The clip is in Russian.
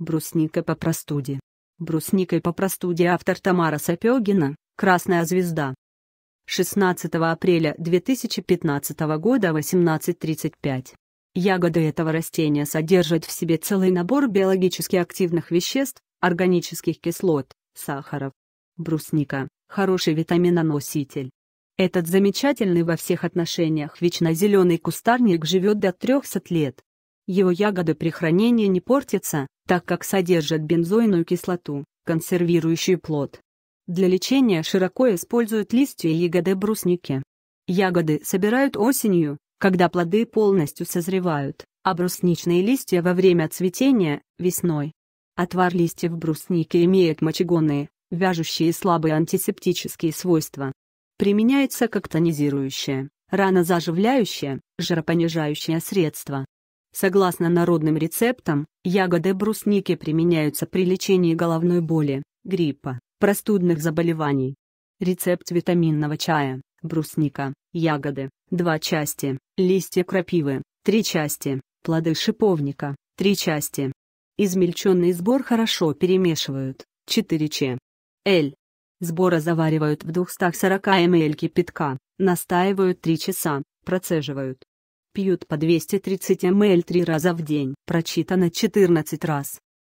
Брусника по простуде. Брусника по простуде автор Тамара Сапегина, «Красная звезда». 16 апреля 2015 года 18.35. Ягоды этого растения содержат в себе целый набор биологически активных веществ, органических кислот, сахаров. Брусника – хороший витаминоноситель. Этот замечательный во всех отношениях вечно-зеленый кустарник живет до 300 лет. Его ягоды при хранении не портятся, так как содержат бензойную кислоту, консервирующую плод. Для лечения широко используют листья ягоды брусники. Ягоды собирают осенью, когда плоды полностью созревают, а брусничные листья во время цветения – весной. Отвар листьев брусники имеет мочегонные, вяжущие и слабые антисептические свойства. Применяется как тонизирующее, ранозаживляющее, жаропонижающее средство. Согласно народным рецептам, ягоды брусники применяются при лечении головной боли, гриппа, простудных заболеваний. Рецепт витаминного чая, брусника, ягоды, 2 части, листья крапивы, 3 части, плоды шиповника, 3 части. Измельченный сбор хорошо перемешивают, 4 ч. Л. Сбора заваривают в 240 мл кипятка, настаивают 3 часа, процеживают пьют по 230 мл 3 раза в день. Прочитано 14 раз.